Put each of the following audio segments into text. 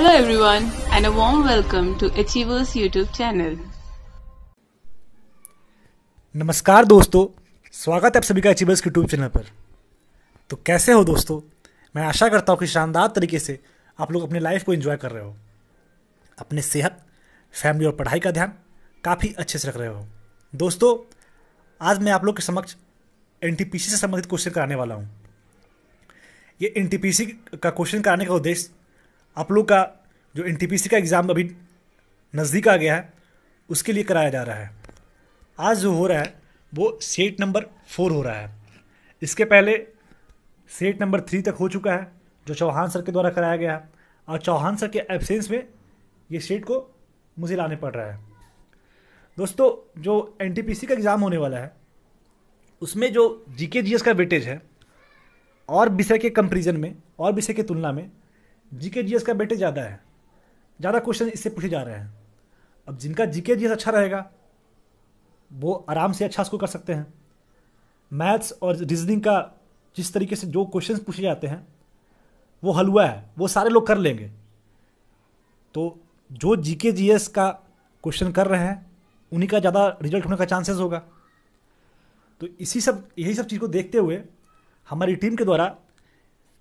Hello everyone and a warm welcome to Achievers YouTube channel. नमस्कार दोस्तों स्वागत है आप सभी का अचीवर्स यूट्यूब चैनल पर तो कैसे हो दोस्तों मैं आशा करता हूँ कि शानदार तरीके से आप लोग अपने लाइफ को एंजॉय कर रहे हो अपने सेहत फैमिली और पढ़ाई का ध्यान काफ़ी अच्छे से रख रहे हो दोस्तों आज मैं आप लोग के समक्ष एन से संबंधित क्वेश्चन कराने वाला हूँ ये एन का क्वेश्चन कराने का उद्देश्य आप लोग का जो एन का एग्ज़ाम अभी नज़दीक आ गया है उसके लिए कराया जा रहा है आज जो हो रहा है वो सेट नंबर फोर हो रहा है इसके पहले सेट नंबर थ्री तक हो चुका है जो चौहान सर के द्वारा कराया गया है और चौहान सर के एबसेंस में ये सेट को मुझे लाने पड़ रहा है दोस्तों जो एन का एग्ज़ाम होने वाला है उसमें जो जी के का वेटेज है और विषय के कंपेरिजन में और विषय की तुलना में जीके जीएस का बेटे ज़्यादा है ज़्यादा क्वेश्चन इससे पूछे जा रहे हैं अब जिनका जीके जीएस अच्छा रहेगा वो आराम से अच्छा स्कोर कर सकते हैं मैथ्स और रीजनिंग का जिस तरीके से जो क्वेश्चन पूछे जाते हैं वो हलवा है वो सारे लोग कर लेंगे तो जो जी के जी एस का क्वेश्चन कर रहे हैं उन्हीं का ज़्यादा रिजल्ट होने का चांसेस होगा तो इसी सब यही सब चीज़ को देखते हुए हमारी टीम के द्वारा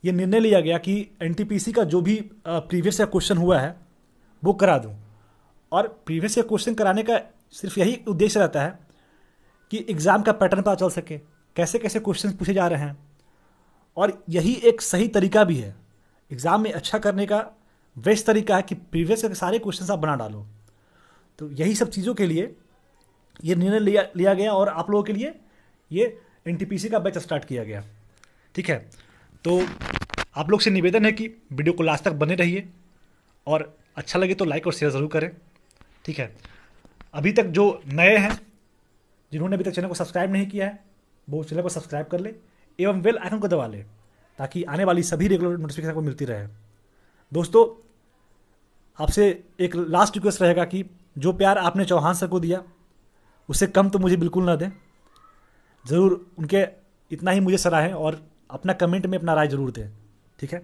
ये निर्णय लिया गया कि एन का जो भी प्रीवियस या क्वेश्चन हुआ है वो करा दूँ और प्रीवियस या क्वेश्चन कराने का सिर्फ यही उद्देश्य रहता है कि एग्ज़ाम का पैटर्न पता चल सके कैसे कैसे क्वेश्चन पूछे जा रहे हैं और यही एक सही तरीका भी है एग्ज़ाम में अच्छा करने का बेस्ट तरीका है कि प्रीवियस के सारे क्वेश्चन आप बना डालो तो यही सब चीज़ों के लिए ये निर्णय लिया लिया गया और आप लोगों के लिए ये एन का बैच स्टार्ट किया गया ठीक है तो आप लोग से निवेदन है कि वीडियो को लास्ट तक बने रहिए और अच्छा लगे तो लाइक और शेयर ज़रूर करें ठीक है अभी तक जो नए हैं जिन्होंने अभी तक चैनल को सब्सक्राइब नहीं किया है वो चैनल को सब्सक्राइब कर ले एवं बेल आइकन को दबा ले ताकि आने वाली सभी रेगुलर नोटिफिकेशन को मिलती रहे दोस्तों आपसे एक लास्ट रिक्वेस्ट रहेगा कि जो प्यार आपने चौहान सर को दिया उससे कम तो मुझे बिल्कुल ना दें ज़रूर उनके इतना ही मुझे सराहें और अपना कमेंट में अपना राय जरूर दें ठीक है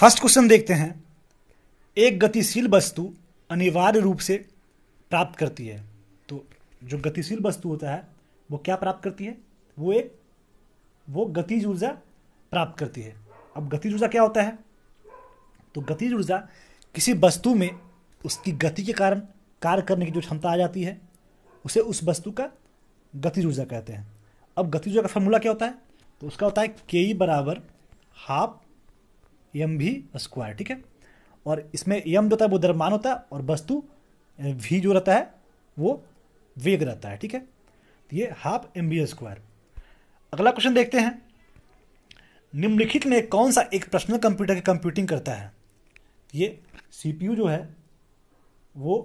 फर्स्ट क्वेश्चन देखते हैं एक गतिशील वस्तु अनिवार्य रूप से प्राप्त करती है तो जो गतिशील वस्तु होता है वो क्या प्राप्त करती है वो एक वो गतिज ऊर्जा प्राप्त करती है अब गतिज ऊर्जा क्या होता है तो गतिज ऊर्जा किसी वस्तु में उसकी गति के कारण कार्य करने की जो क्षमता आ जाती है उसे उस वस्तु का गतिज ऊर्जा कहते हैं अब गतिज ऊर्जा का फॉर्मूला क्या होता है तो उसका होता है के ई बराबर हाफ एम भी स्क्वायर ठीक है और इसमें यम जो होता है वो दरमान होता है और वस्तु वी जो रहता है वो वेग रहता है ठीक है तो ये हाफ एम बी स्क्वायर अगला क्वेश्चन देखते हैं निम्नलिखित में कौन सा एक पर्सनल कंप्यूटर की कंप्यूटिंग करता है ये सीपीयू जो है वो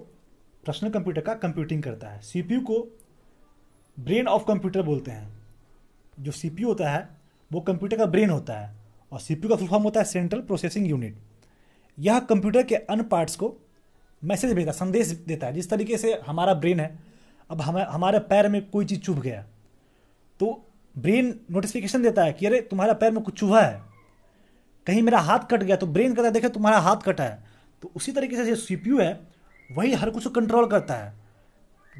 पर्सनल कंप्यूटर का कंप्यूटिंग करता है सीपीयू को ब्रेन ऑफ कंप्यूटर बोलते हैं जो सी होता है वो कंप्यूटर का ब्रेन होता है और सी का फुल फॉर्म होता है सेंट्रल प्रोसेसिंग यूनिट यह कंप्यूटर के अन्य पार्ट्स को मैसेज भेजता संदेश देता है जिस तरीके से हमारा ब्रेन है अब हम हमारे पैर में कोई चीज़ चुभ गया तो ब्रेन नोटिफिकेशन देता है कि अरे तुम्हारा पैर में कुछ चुभा है कहीं मेरा हाथ कट गया तो ब्रेन कहता है देखे तुम्हारा हाथ कटा है तो उसी तरीके से जो सी है वही हर कुछ को कंट्रोल करता है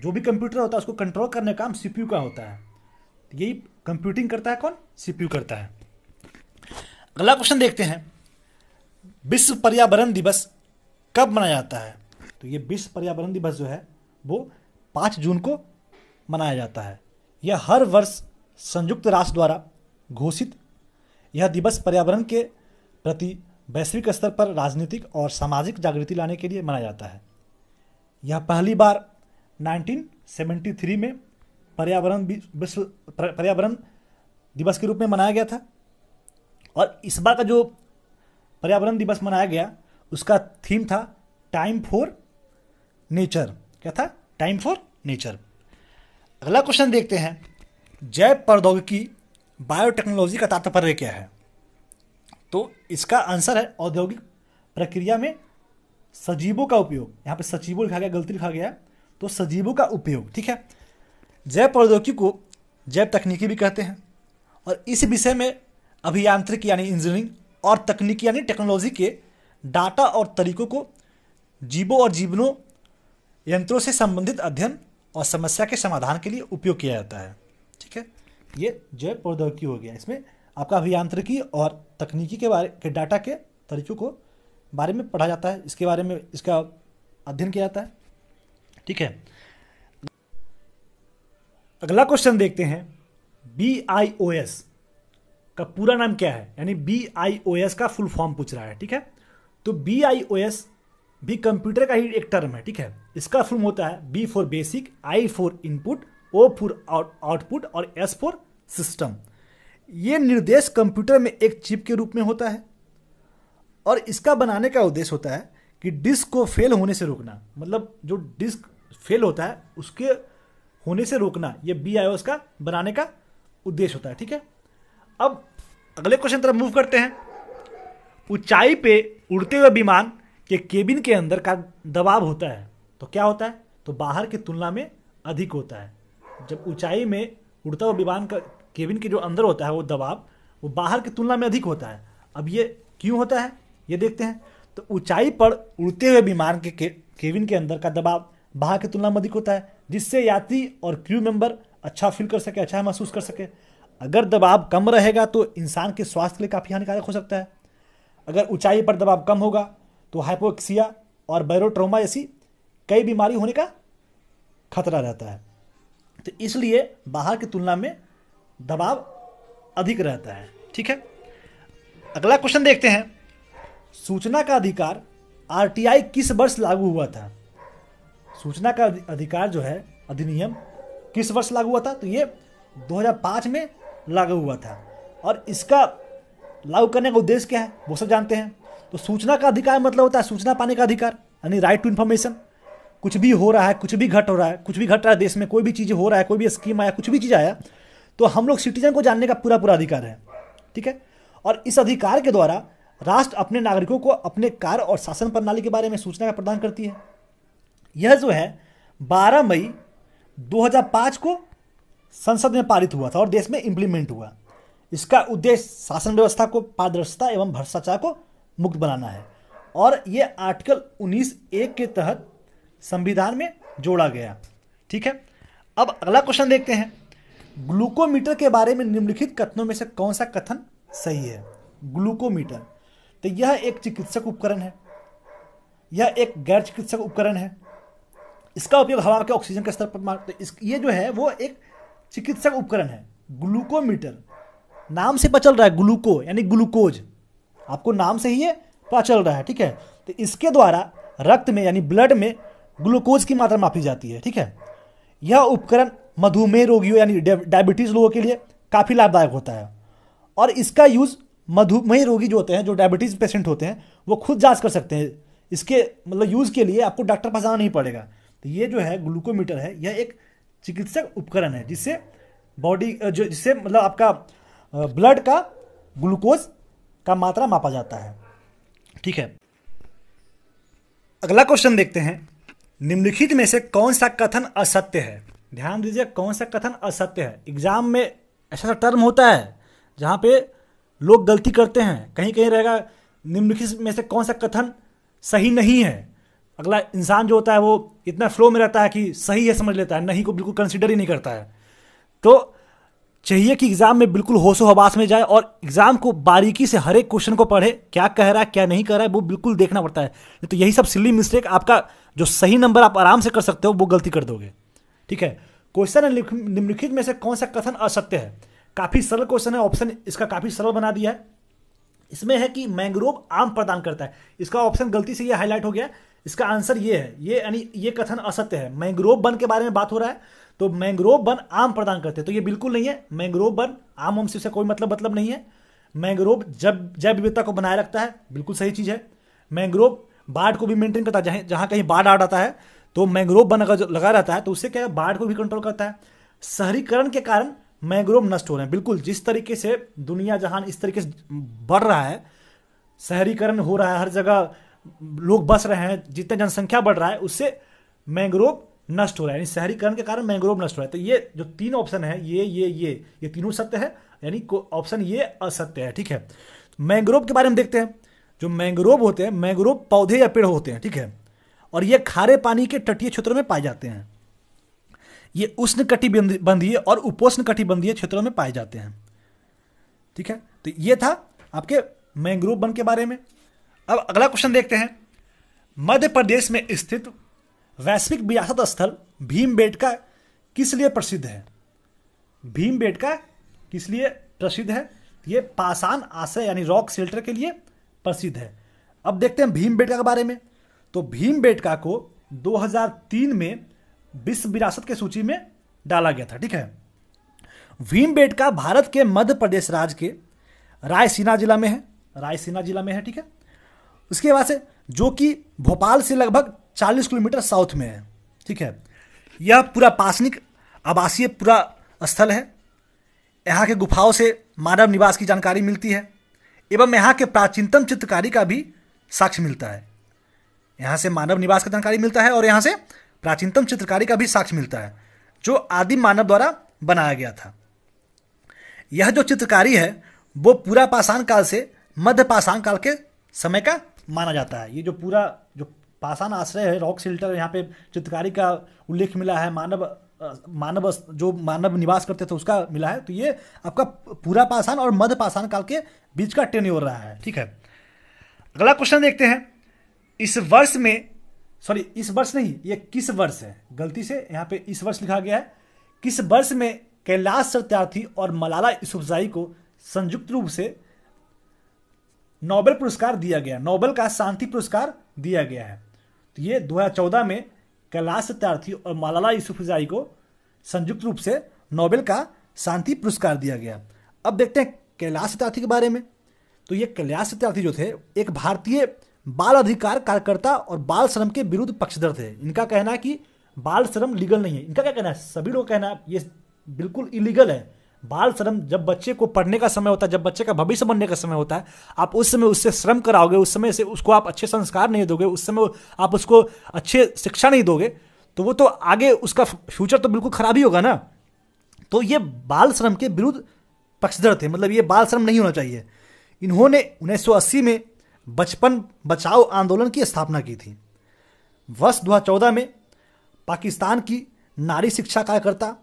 जो भी कंप्यूटर होता है उसको कंट्रोल करने का काम सीपीयू का होता है यही कंप्यूटिंग करता है कौन सीपीयू करता है अगला क्वेश्चन देखते हैं विश्व पर्यावरण दिवस कब मनाया जाता है तो ये विश्व पर्यावरण दिवस जो है वो पाँच जून को मनाया जाता है यह हर वर्ष संयुक्त राष्ट्र द्वारा घोषित यह दिवस पर्यावरण के प्रति वैश्विक स्तर पर राजनीतिक और सामाजिक जागृति लाने के लिए मनाया जाता है यह पहली बार 1973 में पर्यावरण विश्व पर्यावरण दिवस के रूप में मनाया गया था और इस बार का जो पर्यावरण दिवस मनाया गया उसका थीम था टाइम फॉर नेचर क्या था टाइम फॉर नेचर अगला क्वेश्चन देखते हैं जैव प्रौद्योगिकी बायोटेक्नोलॉजी का तात्पर्य क्या है तो इसका आंसर है औद्योगिक प्रक्रिया में सजीवों का उपयोग यहाँ पे सचिवों लिखा गया गलती लिखा गया तो सजीवों का उपयोग ठीक है जैव प्रौद्योगिकी को जैव तकनीकी भी कहते हैं और इस विषय में अभियांत्रिक यानी इंजीनियरिंग और तकनीकी यानी टेक्नोलॉजी के डाटा और तरीकों को जीवों और जीवनों यंत्रों से संबंधित अध्ययन और समस्या के समाधान के लिए उपयोग किया जाता है ठीक है ये जैव प्रौद्योगिकी हो गया इसमें आपका अभियांत्रिकी और तकनीकी के बारे के डाटा के तरीकों को बारे में पढ़ा जाता है इसके बारे में इसका अध्ययन किया जाता है ठीक है अगला क्वेश्चन देखते हैं बी आई ओ एस का पूरा नाम क्या है यानी बी आई ओ एस का फुल फॉर्म पूछ रहा है ठीक है तो बी आई ओ एस भी कंप्यूटर का ही एक टर्म है ठीक है इसका फुल होता है B for basic I for input O for output और एस फॉर सिस्टम ये निर्देश कंप्यूटर में एक चिप के रूप में होता है और इसका बनाने का उद्देश्य होता है कि डिस्क को फेल होने से रोकना मतलब जो डिस्क फेल होता है उसके होने से रोकना ये बी आई का बनाने का उद्देश्य होता है ठीक है अब अगले क्वेश्चन तरफ मूव करते हैं ऊंचाई पे उड़ते हुए विमान के केबिन के अंदर का दबाव होता है तो क्या होता है तो बाहर की तुलना में अधिक होता है जब ऊंचाई में उड़ता हुआ विमान का केबिन के जो अंदर होता है वो दबाव वो बाहर की तुलना में अधिक होता है अब ये क्यों होता है ये देखते हैं तो ऊंचाई पर उड़ते हुए विमान के केबिन के अंदर का दबाव बाहर की तुलना में अधिक होता है जिससे यात्री और क्रू मेंबर अच्छा फील कर सके अच्छा महसूस कर सके अगर दबाव कम रहेगा तो इंसान के स्वास्थ्य के लिए काफ़ी हानिकारक हो सकता है अगर ऊंचाई पर दबाव कम होगा तो हाइपोक्सिया और बैरोट्रोमा जैसी कई बीमारी होने का खतरा रहता है तो इसलिए बाहर की तुलना में दबाव अधिक रहता है ठीक है अगला क्वेश्चन देखते हैं सूचना का अधिकार आरटीआई किस वर्ष लागू हुआ था सूचना का अधिकार जो है अधिनियम किस वर्ष लागू हुआ था तो ये 2005 में लागू हुआ था और इसका लागू करने का उद्देश्य क्या है वो सब जानते हैं तो सूचना का अधिकार मतलब होता है सूचना पाने का अधिकार यानी राइट टू इन्फॉर्मेशन कुछ भी हो रहा है कुछ भी घट हो रहा है कुछ भी घट रहा है देश में कोई भी चीज़ हो रहा है कोई भी स्कीम आया कुछ भी चीज़ आया तो हम लोग सिटीजन को जानने का पूरा पूरा अधिकार है ठीक है और इस अधिकार के द्वारा राष्ट्र अपने नागरिकों को अपने कार्य और शासन प्रणाली के बारे में सूचना का प्रदान करती है यह जो है 12 मई 2005 को संसद में पारित हुआ था और देश में इम्प्लीमेंट हुआ इसका उद्देश्य शासन व्यवस्था को पारदर्शिता एवं भ्रष्टाचार को मुक्त बनाना है और ये आर्टिकल 19 एक के तहत संविधान में जोड़ा गया ठीक है अब अगला क्वेश्चन देखते हैं ग्लूकोमीटर के बारे में निम्नलिखित कथनों में से कौन सा कथन सही है ग्लूकोमीटर तो यह एक चिकित्सक उपकरण है यह एक गैर चिकित्सक उपकरण है इसका उपयोग हवा के ऑक्सीजन के स्तर पर मापते तो ये जो है वो एक चिकित्सक उपकरण है ग्लूकोमीटर नाम से पचल रहा है ग्लूको यानी ग्लूकोज आपको नाम से ही ये पचल रहा है ठीक है तो इसके द्वारा रक्त में यानी ब्लड में ग्लूकोज की मात्रा मापी जाती है ठीक है यह उपकरण मधुमेह रोगियों यानी डायबिटीज़ लोगों के लिए काफ़ी लाभदायक होता है और इसका यूज़ मधुमेह रोगी जो होते हैं जो डायबिटीज़ पेशेंट होते हैं वो खुद जांच कर सकते हैं इसके मतलब यूज़ के लिए आपको डॉक्टर पास जाना नहीं पड़ेगा तो ये जो है ग्लूकोमीटर है यह एक चिकित्सक उपकरण है जिससे बॉडी जो जिससे मतलब आपका ब्लड का ग्लूकोज का मात्रा मापा जाता है ठीक है अगला क्वेश्चन देखते हैं निम्नलिखित में से कौन सा कथन असत्य है ध्यान दीजिए कौन सा कथन असत्य है एग्जाम में ऐसा सा टर्म होता है जहां पे लोग गलती करते हैं कहीं कहीं रहेगा निम्नलिखित में से कौन सा कथन सही नहीं है अगला इंसान जो होता है वो इतना फ्लो में रहता है कि सही है समझ लेता है नहीं को बिल्कुल कंसिडर ही नहीं करता है तो चाहिए कि एग्ज़ाम में बिल्कुल होशो हवास में जाए और एग्ज़ाम को बारीकी से हर एक क्वेश्चन को पढ़े क्या कह रहा है क्या नहीं कह रहा है वो बिल्कुल देखना पड़ता है तो यही सब सिली मिस्टेक आपका जो सही नंबर आप आराम से कर सकते हो वो गलती कर दोगे ठीक है क्वेश्चन निम्नलिखित में से कौन सा कथन असत्य है काफ़ी सरल क्वेश्चन है ऑप्शन इसका काफ़ी सरल बना दिया है इसमें है कि मैंग्रोव आम प्रदान करता है इसका ऑप्शन गलती से ये हाईलाइट हो गया इसका आंसर ये है ये यानी ये कथन असत्य है मैंग्रोव वन के बारे में बात हो रहा है तो मैंग्रोव वन आम प्रदान करते हैं तो ये बिल्कुल नहीं है मैंग्रोव वन आम वंशी से कोई मतलब मतलब नहीं है मैंग्रोव जब जैव विविधता को बनाए रखता है बिल्कुल सही चीज़ है मैंग्रोव बाढ़ को भी मेंटेन करता है जहां कहीं बाढ़ आ जाता है तो मैंग्रोव वन अगर लगा रहता है तो उससे क्या है बाढ़ को भी कंट्रोल करता है शहरीकरण के कारण मैंग्रोव नष्ट हो रहे हैं बिल्कुल जिस तरीके से दुनिया जहान इस तरीके से बढ़ रहा है शहरीकरण हो रहा है हर जगह लोग बस रहे हैं जितना जनसंख्या बढ़ रहा है उससे मैंग्रोव नष्ट हो रहा है यानी शहरीकरण के कारण मैंग्रोव नष्ट हो रहा है तो ये जो तीन ऑप्शन है ये ये ये ये तीनों सत्य है यानी ऑप्शन ये असत्य है ठीक है मैंग्रोव के बारे में देखते हैं जो मैंग्रोव होते हैं मैंग्रोव पौधे या पेड़ होते हैं ठीक है और ये खारे पानी के तटीय क्षेत्रों में पाए जाते हैं ये उष्ण कटिबंधीय और उपोष्ण कटिबंधीय क्षेत्रों में पाए जाते हैं ठीक है तो ये था आपके मैंग्रोव वन के बारे में अब अगला क्वेश्चन देखते हैं मध्य प्रदेश में स्थित वैश्विक विरासत स्थल भीम बेटका किस लिए प्रसिद्ध है भीम बेटका किस लिए प्रसिद्ध है यह पाषाण आश्रय यानी रॉक शेल्टर के लिए प्रसिद्ध है अब देखते हैं भीम बेटका के बारे में तो भीम बेटका को 2003 में विश्व विरासत के सूची में डाला गया था ठीक है भीम बेटका भारत के मध्य प्रदेश राज्य के रायसीना जिला में है रायसीना जिला में है ठीक है उसके बाद से जो कि भोपाल से लगभग चालीस किलोमीटर साउथ में है ठीक है यह पूरा पासनिक आवासीय पूरा स्थल है यहाँ के गुफाओं से मानव निवास की जानकारी मिलती है एवं यहाँ के प्राचीनतम चित्रकारी का भी साक्ष्य मिलता है यहाँ से मानव निवास का जानकारी मिलता है और यहाँ से प्राचीनतम चित्रकारी का भी साक्ष्य मिलता है जो आदि मानव द्वारा बनाया गया था यह जो चित्रकारी है वो पूरा पाषाण काल से मध्य पाषाण काल के समय का माना जाता है ये जो पूरा जो पाषाण आश्रय है रॉक सिल्टर यहाँ पे चित्रकारी का उल्लेख मिला है मानव मानव जो मानव निवास करते थे उसका मिला है तो ये आपका पूरा पाषाण और मध्य पाषाण काल के बीच का टेन हो रहा है ठीक है अगला क्वेश्चन देखते हैं इस वर्ष में सॉरी इस वर्ष नहीं ये किस वर्ष है गलती से यहाँ पे इस वर्ष लिखा गया है किस वर्ष में कैलाश सत्यार्थी और मलाला यूसुफजाई को संयुक्त रूप से नोबेल पुरस्कार दिया गया नोबेल का शांति पुरस्कार दिया गया है तो ये 2014 में कैलाश सत्यार्थी और मलाला यूसुफजाई को संयुक्त रूप से नोबेल का शांति पुरस्कार दिया गया अब देखते हैं कैलाश सत्यार्थी के बारे में तो ये कैलाश सत्यार्थी जो थे एक भारतीय बाल अधिकार कार्यकर्ता और बाल श्रम के विरुद्ध पक्षधर थे इनका कहना है कि बाल श्रम लीगल नहीं है इनका क्या कहना है सभी लोग कहना है ये बिल्कुल इलीगल है बाल श्रम जब बच्चे को पढ़ने का समय होता है जब बच्चे का भविष्य बनने का समय होता है आप उस समय उससे श्रम कराओगे उस समय से उसको आप अच्छे संस्कार नहीं दोगे उस समय आप उसको अच्छे शिक्षा नहीं दोगे तो वो तो आगे उसका फ्यूचर तो बिल्कुल खराब ही होगा ना तो ये बाल श्रम के विरुद्ध पक्षधर थे मतलब ये बाल श्रम नहीं होना चाहिए इन्होंने 1980 में बचपन बचाओ आंदोलन की स्थापना की थी वर्ष दो में पाकिस्तान की नारी शिक्षा कार्यकर्ता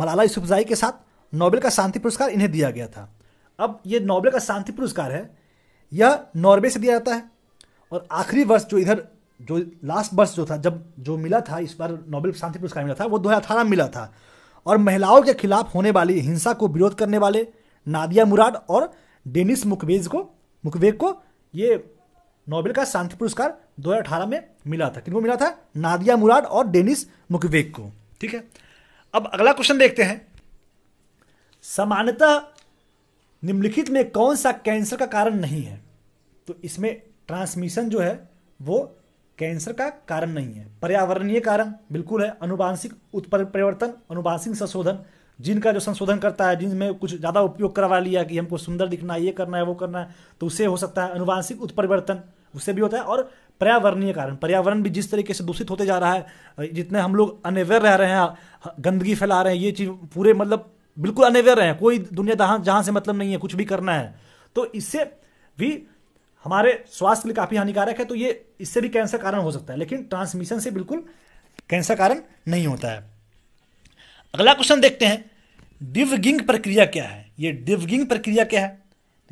मलाला यूसुफजाई के साथ नोबेल का शांति पुरस्कार इन्हें दिया गया था अब ये नोबेल का शांति पुरस्कार है यह नॉर्वे से दिया जाता है और आखिरी वर्ष जो इधर जो लास्ट वर्ष जो था जब जो मिला था इस बार नोबेल शांति पुरस्कार मिला था वो दो में मिला था और महिलाओं के खिलाफ होने वाली हिंसा को विरोध करने वाले नादिया मुराद और डेनिस मुकवेज को मुकवेग को ये नोबेल का शांति पुरस्कार 2018 में मिला था किनको मिला था नादिया मुराद और डेनिस मुकवेग को ठीक है अब अगला क्वेश्चन देखते हैं समानता निम्नलिखित में कौन सा कैंसर का कारण नहीं है तो इसमें ट्रांसमिशन जो है वो कैंसर का कारण नहीं है पर्यावरणीय कारण बिल्कुल है अनुवांशिक परिवर्तन अनुवांशिक संशोधन जिनका जो संशोधन करता है जिनमें कुछ ज़्यादा उपयोग करवा लिया कि हमको सुंदर दिखना है ये करना है वो करना है तो उससे हो सकता है अनुवांशिक उत्परिवर्तन उससे भी होता है और पर्यावरणीय कारण पर्यावरण भी जिस तरीके से दूषित होते जा रहा है जितने हम लोग अनअवेयर रह रहे हैं गंदगी फैला रहे हैं ये चीज़ पूरे मतलब बिल्कुल अनवेयर है कोई दुनिया जहां जहां से मतलब नहीं है कुछ भी करना है तो इससे भी हमारे स्वास्थ्य के लिए काफ़ी हानिकारक है तो ये इससे भी कैंसर कारण हो सकता है लेकिन ट्रांसमिशन से बिल्कुल कैंसर कारण नहीं होता है अगला क्वेश्चन देखते हैं डिवगिंग प्रक्रिया क्या है ये डिवगिंग प्रक्रिया क्या है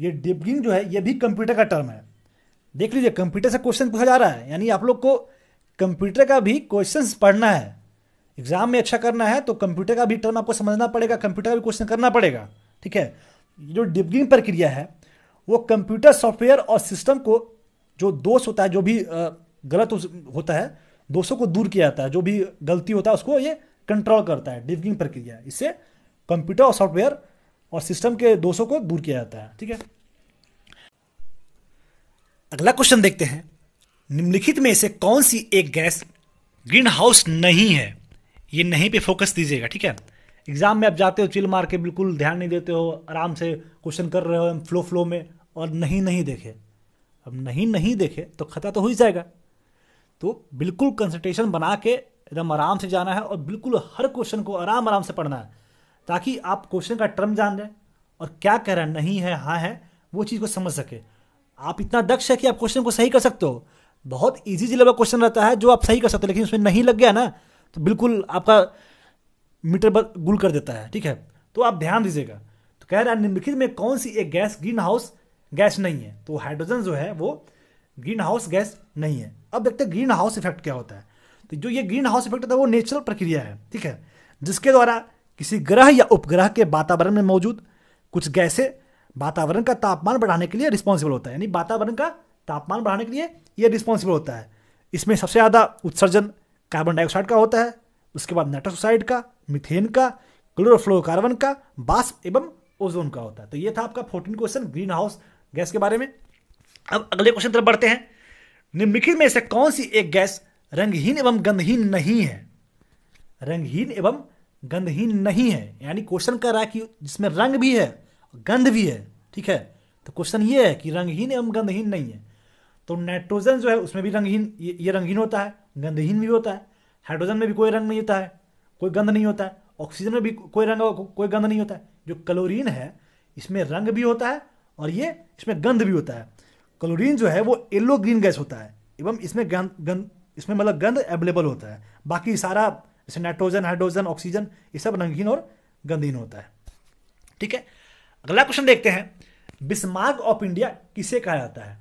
ये डिवगिंग जो है ये भी कंप्यूटर का टर्म है देख लीजिए कंप्यूटर से क्वेश्चन पूछा जा रहा है यानी आप लोग को कंप्यूटर का भी क्वेश्चन पढ़ना है एग्जाम में अच्छा करना है तो कंप्यूटर का भी टर्म आपको समझना पड़ेगा कंप्यूटर का भी क्वेश्चन करना पड़ेगा ठीक है जो डिबगिंग प्रक्रिया है वो कंप्यूटर सॉफ्टवेयर और सिस्टम को जो दोष होता है जो भी गलत होता है दोषों को दूर किया जाता है जो भी गलती होता है उसको ये कंट्रोल करता है डिबगिंग प्रक्रिया इससे कंप्यूटर और सॉफ्टवेयर और सिस्टम के दोषों को दूर किया जाता है ठीक है अगला क्वेश्चन देखते हैं निम्नलिखित में से कौन सी एक गैस ग्रीन हाउस नहीं है ये नहीं पे फोकस दीजिएगा ठीक है एग्जाम में आप जाते हो चिल मार के बिल्कुल ध्यान नहीं देते हो आराम से क्वेश्चन कर रहे हो फ्लो फ्लो में और नहीं नहीं देखे अब नहीं नहीं देखे तो खतरा तो हो ही जाएगा तो बिल्कुल कंसंट्रेशन बना के एकदम आराम से जाना है और बिल्कुल हर क्वेश्चन को आराम आराम से पढ़ना है ताकि आप क्वेश्चन का टर्म जान लें और क्या कह रहा है नहीं है हाँ है वो चीज़ को समझ सके आप इतना दक्ष है कि आप क्वेश्चन को सही कर सकते हो बहुत ईजी लेवल क्वेश्चन रहता है जो आप सही कर सकते हो लेकिन उसमें नहीं लग गया ना तो बिल्कुल आपका मीटर पर गुल कर देता है ठीक है तो आप ध्यान दीजिएगा तो कह रहा है निम्नलिखित में कौन सी एक गैस ग्रीन हाउस गैस नहीं है तो हाइड्रोजन जो है वो ग्रीन हाउस गैस नहीं है अब देखते हैं ग्रीन हाउस इफेक्ट क्या होता है तो जो ये ग्रीन हाउस इफेक्ट होता है वो नेचुरल प्रक्रिया है ठीक है जिसके द्वारा किसी ग्रह या उपग्रह के वातावरण में मौजूद कुछ गैसें वातावरण का तापमान बढ़ाने के लिए रिस्पॉन्सिबल होता है यानी वातावरण का तापमान बढ़ाने के लिए ये रिस्पॉन्सिबल होता है इसमें सबसे ज़्यादा उत्सर्जन कार्बन डाइऑक्साइड का होता है उसके बाद नाइट्रोक्साइड का मिथेन का क्लोरोफ्लोकार्बन का बास एवं ओजोन का होता है तो ये था आपका fourteen question greenhouse gas के बारे में अब अगले क्वेश्चन तरफ बढ़ते हैं निम्नलिखित में से कौन सी एक गैस रंगहीन एवं गंधहीन नहीं है रंगहीन एवं गंधहीन नहीं है यानी क्वेश्चन कह रहा है कि जिसमें रंग भी है गंध भी है ठीक है तो क्वेश्चन ये है कि रंगहीन एवं गंधहीन नहीं है तो नाइट्रोजन जो है उसमें भी रंगहीन ये, ये रंगहीन होता है गंधहीन भी होता है हाइड्रोजन में भी कोई रंग नहीं होता है कोई गंध नहीं होता है ऑक्सीजन में भी कोई रंग को, कोई गंध नहीं होता है जो क्लोरीन है इसमें रंग भी होता है और ये इसमें गंध भी होता है क्लोरीन जो है वो येलो ग्रीन गैस होता है एवं इसमें गंध गंध इसमें मतलब गंध अवेलेबल होता है बाकी सारा जैसे नाइट्रोजन हाइड्रोजन ऑक्सीजन ये सब रंगहीन और गंधहीन होता है ठीक है अगला क्वेश्चन देखते हैं बिस्मार्क ऑफ इंडिया किसे कहा जाता है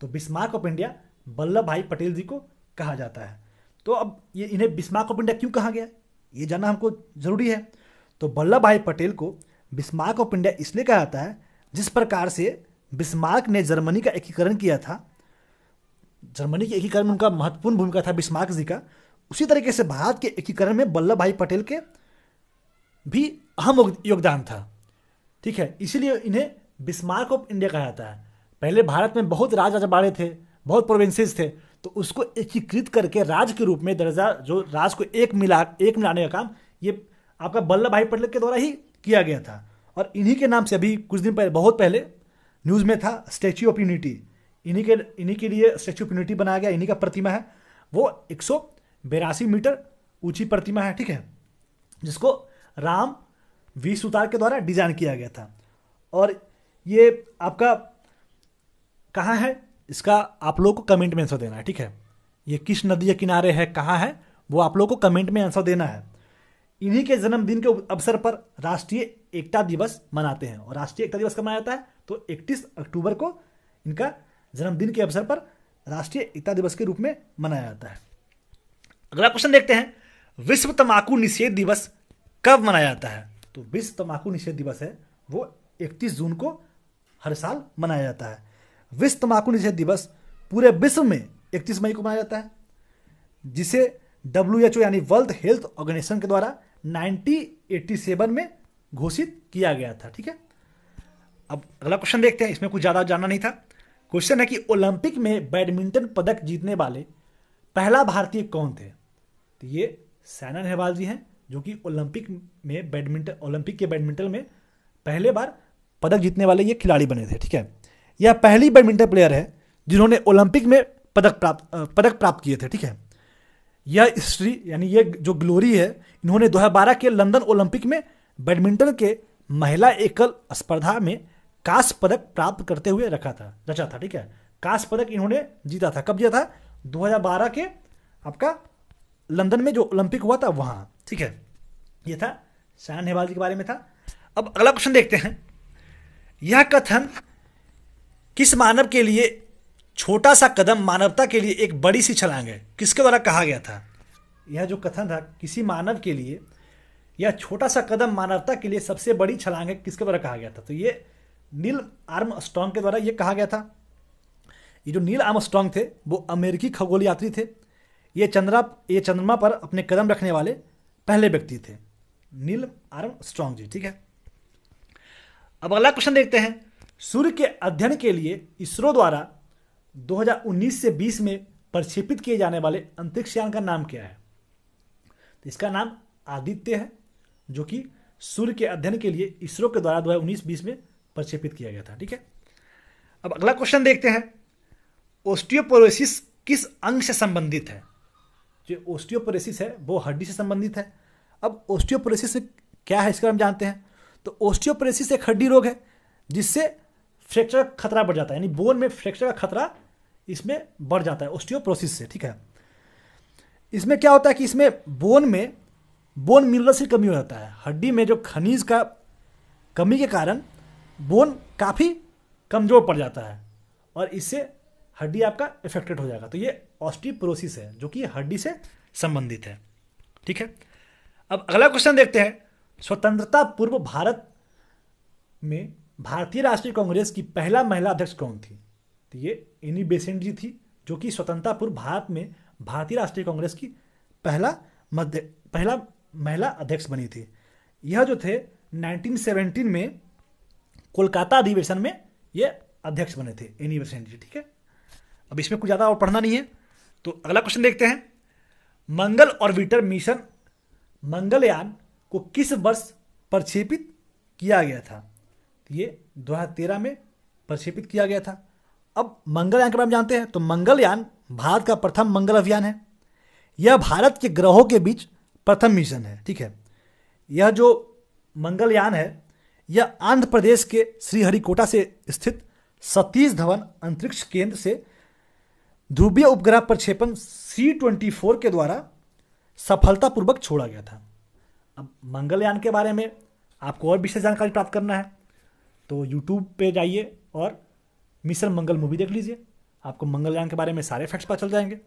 तो बिस्मार्क ऑफ इंडिया वल्लभ भाई पटेल जी को कहा जाता है तो अब ये इन्हें बिस्मार्क ऑफ इंडिया क्यों कहा गया ये जानना हमको ज़रूरी है तो वल्लभ भाई पटेल को बिस्मार्क ऑफ इंडिया इसलिए कहा जाता है जिस प्रकार से बिस्मार्क ने जर्मनी का एकीकरण किया था जर्मनी के एकीकरण में उनका महत्वपूर्ण भूमिका था बिस्मार्क जी का उसी तरीके से भारत के एकीकरण में वल्लभ भाई पटेल के भी अहम योगदान था ठीक है इसीलिए इन्हें बिस्मार्क ऑफ इंडिया कहा जाता है पहले भारत में बहुत राज राजा बाड़े थे बहुत प्रोविंसेस थे तो उसको एकीकृत करके राज के रूप में दर्जा जो राज को एक मिला एक मिलाने का काम ये आपका बल्लभ भाई पटेल के द्वारा ही किया गया था और इन्हीं के नाम से अभी कुछ दिन पहले बहुत पहले न्यूज़ में था स्टैच्यू ऑफ यूनिटी इन्हीं के इन्हीं के लिए स्टैच्यू ऑफ यूनिटी बनाया गया इन्हीं का प्रतिमा है वो एक मीटर ऊंची प्रतिमा है ठीक है जिसको राम वी सुतार के द्वारा डिजाइन किया गया था और ये आपका कहाँ है इसका आप लोगों को कमेंट में आंसर देना है ठीक है ये किस नदी के किनारे है कहाँ है वो आप लोगों को कमेंट में आंसर देना है इन्हीं के जन्मदिन के अवसर पर राष्ट्रीय एकता दिवस मनाते हैं और राष्ट्रीय एकता दिवस कब मनाया जाता है तो 31 अक्टूबर को इनका जन्मदिन के अवसर पर राष्ट्रीय एकता दिवस के रूप में मनाया जाता है अगला क्वेश्चन देखते हैं विश्व तंबाकू निषेध दिवस कब मनाया जाता है तो विश्व तंबाकू निषेध दिवस है वो इकतीस जून को हर साल मनाया जाता है विश्व तम्बाकू निषेध दिवस पूरे विश्व में 31 मई को मनाया जाता है जिसे डब्ल्यू एच ओ यानी वर्ल्ड हेल्थ ऑर्गेनाइजेशन के द्वारा 1987 में घोषित किया गया था ठीक है अब अगला क्वेश्चन देखते हैं इसमें कुछ ज़्यादा जानना नहीं था क्वेश्चन है कि ओलंपिक में बैडमिंटन पदक जीतने वाले पहला भारतीय कौन थे तो ये सैना नेहवाल जी हैं जो कि ओलंपिक में बैडमिंटन ओलंपिक के बैडमिंटन में पहले बार पदक जीतने वाले ये खिलाड़ी बने थे ठीक है यह पहली बैडमिंटन प्लेयर है जिन्होंने ओलंपिक में पदक प्राप्त पदक प्राप्त किए थे ठीक है यह हिस्ट्री यानी यह जो ग्लोरी है इन्होंने 2012 के लंदन ओलंपिक में बैडमिंटन के महिला एकल स्पर्धा में कांस्य पदक प्राप्त करते हुए रखा था रचा था ठीक है कांस्य पदक इन्होंने जीता था कब जीता था 2012 के आपका लंदन में जो ओलंपिक हुआ था वहां ठीक है यह था शान नेहवाल जी के बारे में था अब अगला क्वेश्चन देखते हैं यह कथन किस मानव के लिए छोटा सा कदम मानवता के लिए एक बड़ी सी छलांग है किसके द्वारा कहा गया था यह जो कथन था किसी मानव के लिए यह छोटा सा कदम मानवता के लिए सबसे बड़ी छलांग है किसके द्वारा कहा गया था तो ये नील आर्म स्ट्रॉन्ग के द्वारा ये कहा गया था ये जो नील आर्म स्ट्रॉन्ग थे वो अमेरिकी खगोल यात्री थे ये चंद्रा ये चंद्रमा पर अपने कदम रखने वाले पहले व्यक्ति थे नील आर्म स्ट्रॉन्ग जी ठीक है अब अगला क्वेश्चन देखते हैं सूर्य के अध्ययन के लिए इसरो द्वारा 2019 से 20 में प्रक्षेपित किए जाने वाले अंतरिक्ष यान का नाम क्या है तो इसका नाम आदित्य है जो कि सूर्य के अध्ययन के लिए इसरो के द्वारा दो हज़ार उन्नीस बीस में प्रक्षेपित किया गया था ठीक है अब अगला क्वेश्चन देखते हैं ओस्टियोपोरोसिस किस अंग से संबंधित है जो ओस्टियोपोरोसिस है वो हड्डी से संबंधित है अब ओस्टियोपोरोसिस क्या है इसका हम जानते हैं तो ओस्टियोपोरोसिस एक हड्डी रोग है जिससे फ्रैक्चर का खतरा बढ़ जाता है यानी बोन में फ्रैक्चर का खतरा इसमें बढ़ जाता है ऑस्टियोप्रोसिस से ठीक है इसमें क्या होता है कि इसमें बोन में बोन मिनरल्स की कमी हो जाता है हड्डी में जो खनिज का कमी के कारण बोन काफ़ी कमज़ोर पड़ जाता है और इससे हड्डी आपका इफेक्टेड हो जाएगा तो ये ऑस्टिप्रोसिस है जो कि हड्डी से संबंधित है ठीक है अब अगला क्वेश्चन देखते हैं स्वतंत्रता पूर्व भारत में भारतीय राष्ट्रीय कांग्रेस की पहला महिला अध्यक्ष कौन थी तो ये इनी बेसेंट जी थी जो कि पूर्व भारत में भारतीय राष्ट्रीय कांग्रेस की पहला मध्य पहला महिला अध्यक्ष बनी थी यह जो थे 1917 में कोलकाता अधिवेशन में ये अध्यक्ष बने थे एनी बेसेंट जी ठीक है अब इसमें कुछ ज़्यादा और पढ़ना नहीं है तो अगला क्वेश्चन देखते हैं मंगल ऑर्बिटर मिशन मंगलयान को किस वर्ष प्रक्षेपित किया गया था ये तेरह में प्रक्षेपित किया गया था अब मंगलयान के बारे में जानते हैं तो मंगलयान भारत का प्रथम मंगल अभियान है यह भारत के ग्रहों के बीच प्रथम मिशन है ठीक है यह जो मंगलयान है यह आंध्र प्रदेश के श्रीहरिकोटा से स्थित सतीश धवन अंतरिक्ष केंद्र से ध्रुवीय उपग्रह प्रक्षेपण सी ट्वेंटी फोर के द्वारा सफलतापूर्वक छोड़ा गया था अब मंगलयान के बारे में आपको और विशेष जानकारी प्राप्त करना है तो यूट्यूब पे जाइए और मिशन मंगल मूवी देख लीजिए आपको मंगलयान के बारे में सारे फैक्ट्स पता चल जाएंगे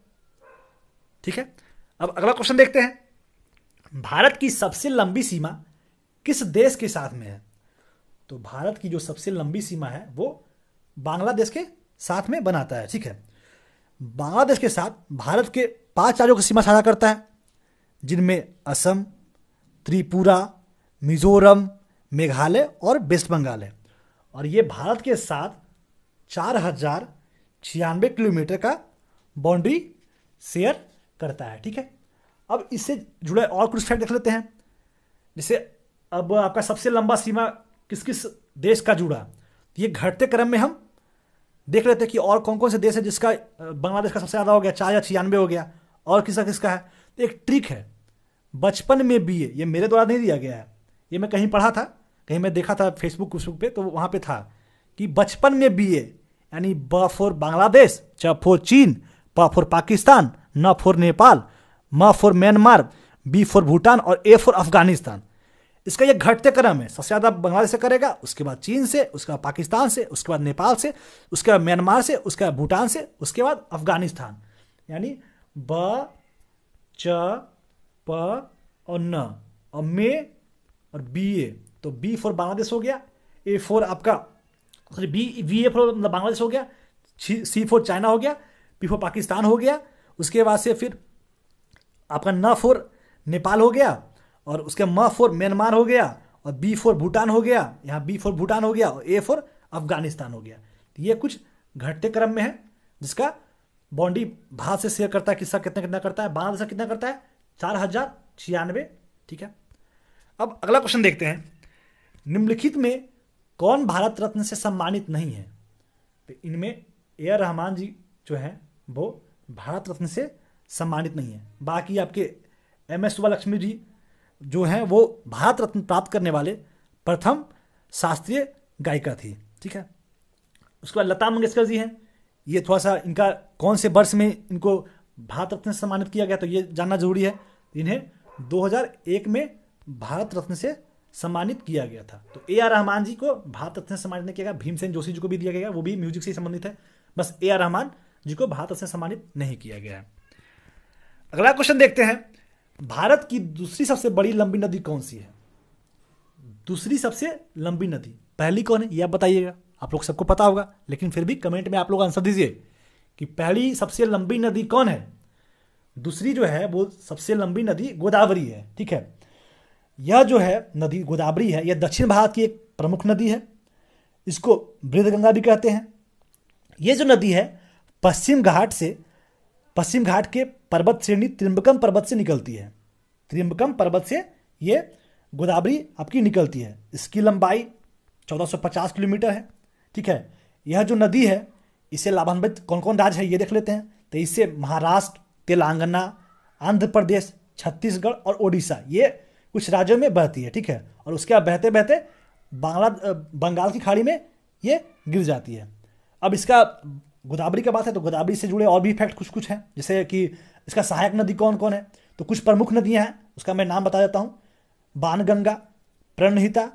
ठीक है अब अगला क्वेश्चन देखते हैं भारत की सबसे लंबी सीमा किस देश के साथ में है तो भारत की जो सबसे लंबी सीमा है वो बांग्लादेश के साथ में बनाता है ठीक है बांग्लादेश के साथ भारत के पांच राज्यों की सीमा साझा करता है जिनमें असम त्रिपुरा मिजोरम मेघालय और वेस्ट बंगाल है और ये भारत के साथ चार हजार छियानवे किलोमीटर का बाउंड्री शेयर करता है ठीक है अब इससे जुड़े और कुछ फैक्ट देख लेते हैं जैसे अब आपका सबसे लंबा सीमा किस किस देश का जुड़ा तो ये घटते क्रम में हम देख लेते हैं कि और कौन कौन से देश है जिसका बांग्लादेश का सबसे ज़्यादा हो गया चार या छियानवे हो गया और किसका किसका है तो एक ट्रिक है बचपन में बी ये मेरे द्वारा नहीं दिया गया है ये मैं कहीं पढ़ा था कहीं मैं देखा था फेसबुक वेसबुक पे तो वहाँ पे था कि बचपन में बी ए यानी ब फॉर बांग्लादेश च फोर चीन प फॉर पाकिस्तान न for Nepal M for Myanmar B for Bhutan और ए फॉर अफगानिस्तान इसका यह घटते क्रम है सबसे ज़्यादा बांग्लादेश से करेगा उसके बाद चीन से उसके बाद पाकिस्तान से उसके बाद नेपाल से उसके बाद म्यांमार से उसके बाद भूटान से उसके बाद अफगानिस्तान यानी ब च प और न और मे और बी ए तो बी फॉर बांग्लादेश हो गया ए फॉर आपका sorry B V A for मतलब बांग्लादेश हो गया सी फॉर चाइना हो गया बी फॉर पाकिस्तान हो गया उसके बाद से फिर आपका न फॉर नेपाल हो गया और उसके म फॉर म्यांमार हो गया और बी फॉर भूटान हो गया यहाँ बी फॉर भूटान हो गया और ए फॉर अफगानिस्तान हो गया तो ये कुछ घटते क्रम में है जिसका बाउंड्री भारत से शेयर करता है किस्सा कितना कितना करता है बांग्लादेश कितना करता है चार हजार छियानवे ठीक है अब अगला क्वेश्चन देखते हैं निम्नलिखित में कौन भारत रत्न से सम्मानित नहीं है तो इनमें ए आर रहमान जी जो हैं वो भारत रत्न से सम्मानित नहीं है बाकी आपके एम एस सुबा लक्ष्मी जी जो हैं वो भारत रत्न प्राप्त करने वाले प्रथम शास्त्रीय गायिका थी ठीक है उसके बाद लता मंगेशकर जी हैं ये थोड़ा सा इनका कौन से वर्ष में इनको भारत रत्न से सम्मानित किया गया तो ये जानना जरूरी है इन्हें 2001 में भारत रत्न से सम्मानित किया गया था तो ए आर रहमान जी को भारत रत्न सम्मानित नहीं किया गया भीमसेन जोशी जी को भी दिया गया वो भी म्यूजिक से संबंधित है बस ए आर रहमान जी को भारत रत्न सम्मानित नहीं किया गया है अगला क्वेश्चन देखते हैं भारत की दूसरी सबसे बड़ी लंबी नदी कौन सी है दूसरी सबसे लंबी नदी पहली कौन है यह आप बताइएगा आप लोग सबको पता होगा लेकिन फिर भी कमेंट में आप लोग आंसर दीजिए कि पहली सबसे लंबी नदी कौन है दूसरी जो है वो सबसे लंबी नदी गोदावरी है ठीक है यह जो है नदी गोदावरी है यह दक्षिण भारत की एक प्रमुख नदी है इसको गंगा भी कहते हैं ये जो नदी है पश्चिम घाट से पश्चिम घाट के पर्वत श्रेणी त्रिम्बकम पर्वत से निकलती है त्रिम्बकम पर्वत से ये गोदावरी आपकी निकलती है इसकी लंबाई 1450 किलोमीटर है ठीक है यह जो नदी है इसे लाभान्वित कौन कौन राज्य है ये देख लेते हैं तो इससे महाराष्ट्र तेलंगाना आंध्र प्रदेश छत्तीसगढ़ और ओडिशा ये कुछ राज्यों में बहती है ठीक है और उसके बाद बहते बहते बांग्ला बंगाल की खाड़ी में ये गिर जाती है अब इसका गोदावरी का बात है तो गोदावरी से जुड़े और भी इफेक्ट कुछ कुछ हैं जैसे कि इसका सहायक नदी कौन कौन है तो कुछ प्रमुख नदियां हैं उसका मैं नाम बता देता हूँ बानगंगा प्रणहिता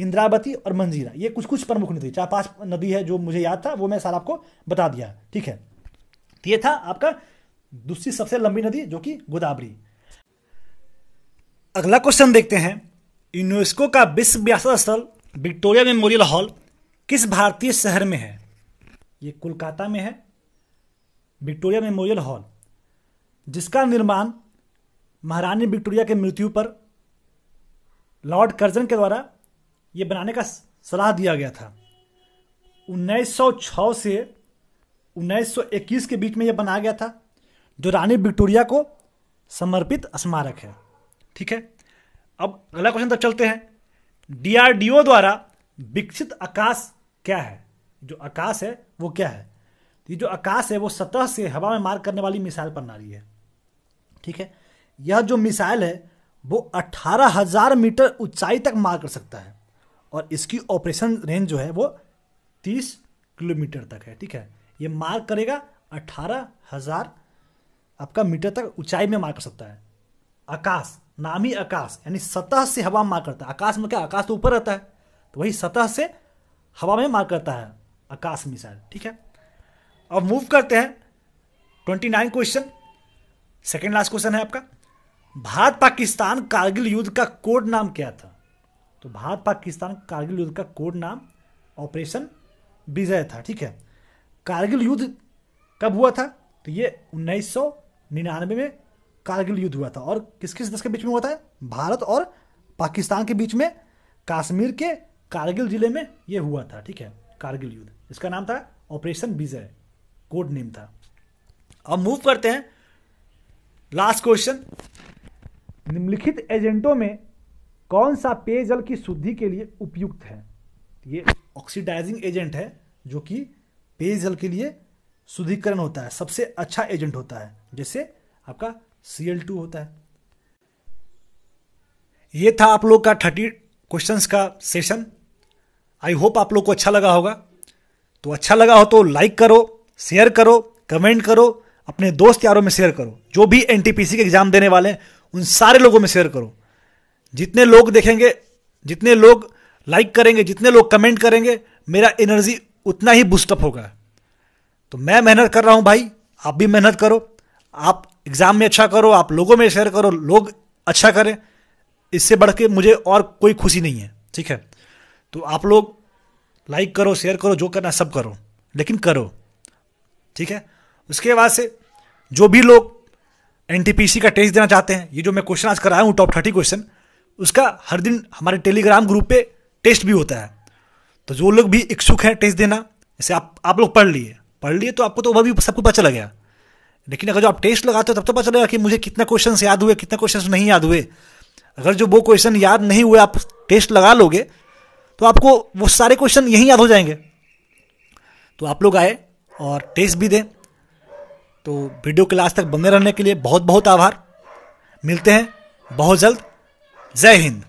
इंद्रावती और मंजीरा ये कुछ कुछ प्रमुख नदी चार पांच नदी है जो मुझे याद था वो मैं सारा आपको बता दिया ठीक है तो ये था आपका दूसरी सबसे लंबी नदी जो कि गोदावरी अगला क्वेश्चन देखते हैं यूनेस्को का विश्व विरासत स्थल विक्टोरिया मेमोरियल हॉल किस भारतीय शहर में है ये कोलकाता में है विक्टोरिया मेमोरियल हॉल जिसका निर्माण महारानी विक्टोरिया के मृत्यु पर लॉर्ड कर्जन के द्वारा ये बनाने का सलाह दिया गया था 1906 से 1921 के बीच में यह बनाया गया था जो रानी विक्टोरिया को समर्पित स्मारक है ठीक है अब अगला क्वेश्चन तक चलते हैं डीआरडीओ द्वारा विकसित आकाश क्या है जो आकाश है वो क्या है तो ये जो आकाश है वो सतह से हवा में मार करने वाली मिसाइल प्रणाली है ठीक है यह जो मिसाइल है वो अट्ठारह हजार मीटर ऊंचाई तक मार कर सकता है और इसकी ऑपरेशन रेंज जो है वो तीस किलोमीटर तक है ठीक है ये मार करेगा अठारह हजार आपका मीटर तक ऊंचाई में मार कर सकता है आकाश नामी आकाश यानी सतह से हवा में मार करता है आकाश में क्या आकाश तो ऊपर रहता है तो वही सतह से हवा में मार करता है आकाश मिसाइल ठीक है अब मूव करते हैं twenty nine question second last question है आपका भारत पाकिस्तान कारगिल युद्ध का कोड नाम क्या था तो भारत पाकिस्तान कारगिल युद्ध का कोड नाम ऑपरेशन विजय था ठीक है कारगिल युद्ध कब हुआ था तो ये उन्नीस में कारगिल युद्ध हुआ था और किस किस देश के बीच में हुआ था भारत और पाकिस्तान के बीच में काश्मीर के कारगिल जिले में ये हुआ था ठीक है कारगिल युद्ध इसका नाम था ऑपरेशन विजय कोड नेम था अब मूव करते हैं लास्ट क्वेश्चन निम्नलिखित एजेंटों में कौन सा पेयजल की शुद्धि के लिए उपयुक्त है ये ऑक्सीडाइजिंग एजेंट है जो कि पेयजल के लिए शुद्धिकरण होता है सबसे अच्छा एजेंट होता है जैसे आपका सी एल टू होता है ये था आप लोग का थर्टी क्वेश्चंस का सेशन आई होप आप लोग को अच्छा लगा होगा तो अच्छा लगा हो तो लाइक करो शेयर करो कमेंट करो अपने दोस्त यारों में शेयर करो जो भी एन के एग्ज़ाम देने वाले हैं उन सारे लोगों में शेयर करो जितने लोग देखेंगे जितने लोग लाइक करेंगे जितने लोग कमेंट करेंगे मेरा एनर्जी उतना ही बूस्टअप होगा तो मैं मेहनत कर रहा हूं भाई आप भी मेहनत करो आप एग्ज़ाम में अच्छा करो आप लोगों में शेयर करो लोग अच्छा करें इससे बढ़ के मुझे और कोई खुशी नहीं है ठीक है तो आप लोग लाइक करो शेयर करो जो करना सब करो लेकिन करो ठीक है उसके बाद से जो भी लोग एन का टेस्ट देना चाहते हैं ये जो मैं क्वेश्चन आज कराया हूँ टॉप थर्टी क्वेश्चन उसका हर दिन हमारे टेलीग्राम ग्रुप पे टेस्ट भी होता है तो जो लोग भी इच्छुक हैं टेस्ट देना जैसे आप आप लोग पढ़ लिए पढ़ लिए तो आपको तो वह भी सबको पता चला गया लेकिन अगर जो आप टेस्ट लगाते हो तब तो पता चलेगा कि मुझे कितने क्वेश्चन याद हुए कितने क्वेश्चन नहीं याद हुए अगर जो वो क्वेश्चन याद नहीं हुए आप टेस्ट लगा लोगे तो आपको वो सारे क्वेश्चन यहीं याद हो जाएंगे तो आप लोग आए और टेस्ट भी दें तो वीडियो क्लास तक बने रहने के लिए बहुत बहुत आभार मिलते हैं बहुत जल्द जय हिंद